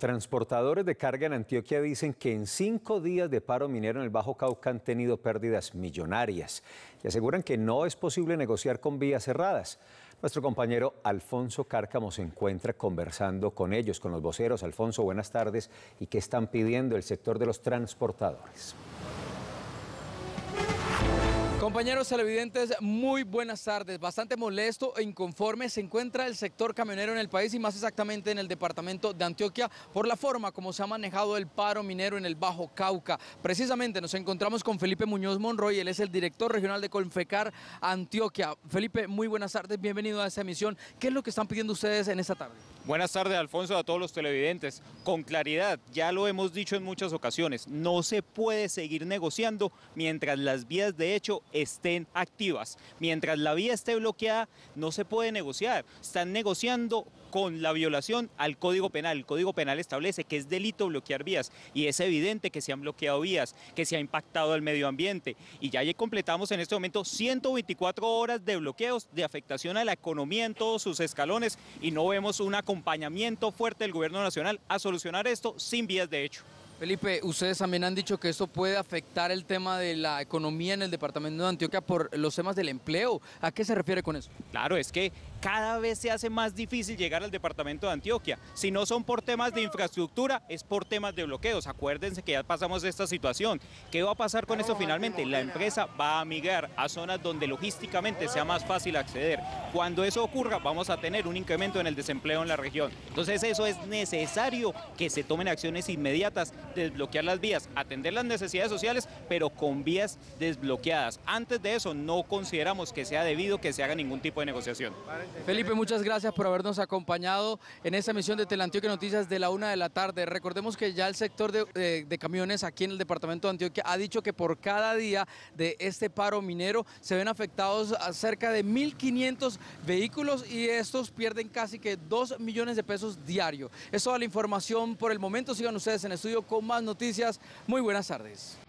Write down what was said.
Transportadores de carga en Antioquia dicen que en cinco días de paro minero en el Bajo Cauca han tenido pérdidas millonarias y aseguran que no es posible negociar con vías cerradas. Nuestro compañero Alfonso Cárcamo se encuentra conversando con ellos, con los voceros. Alfonso, buenas tardes. ¿Y qué están pidiendo el sector de los transportadores? Compañeros televidentes, muy buenas tardes. Bastante molesto e inconforme se encuentra el sector camionero en el país y más exactamente en el departamento de Antioquia por la forma como se ha manejado el paro minero en el Bajo Cauca. Precisamente nos encontramos con Felipe Muñoz Monroy, él es el director regional de Confecar Antioquia. Felipe, muy buenas tardes, bienvenido a esta emisión. ¿Qué es lo que están pidiendo ustedes en esta tarde? Buenas tardes, Alfonso, a todos los televidentes. Con claridad, ya lo hemos dicho en muchas ocasiones, no se puede seguir negociando mientras las vías de hecho estén activas. Mientras la vía esté bloqueada, no se puede negociar. Están negociando con la violación al Código Penal. El Código Penal establece que es delito bloquear vías y es evidente que se han bloqueado vías, que se ha impactado al medio ambiente y ya completamos en este momento 124 horas de bloqueos, de afectación a la economía en todos sus escalones y no vemos un acompañamiento fuerte del gobierno nacional a solucionar esto sin vías de hecho. Felipe, ustedes también han dicho que eso puede afectar el tema de la economía en el departamento de Antioquia por los temas del empleo. ¿A qué se refiere con eso? Claro, es que cada vez se hace más difícil llegar al departamento de Antioquia. Si no son por temas de infraestructura, es por temas de bloqueos. Acuérdense que ya pasamos de esta situación. ¿Qué va a pasar con eso finalmente? La empresa va a migrar a zonas donde logísticamente sea más fácil acceder. Cuando eso ocurra, vamos a tener un incremento en el desempleo en la región. Entonces eso es necesario que se tomen acciones inmediatas desbloquear las vías, atender las necesidades sociales, pero con vías desbloqueadas. Antes de eso, no consideramos que sea debido que se haga ningún tipo de negociación. Felipe, muchas gracias por habernos acompañado en esta emisión de Telantioque Noticias de la una de la tarde. Recordemos que ya el sector eh, de, camiones aquí en el departamento de Antioquia ha dicho que por cada día de este paro minero se ven afectados a cerca de 1.500 vehículos y estos pierden casi que 2 millones de pesos diario. Es toda la información por el momento. Sigan ustedes en estudio con más noticias. Muy buenas tardes.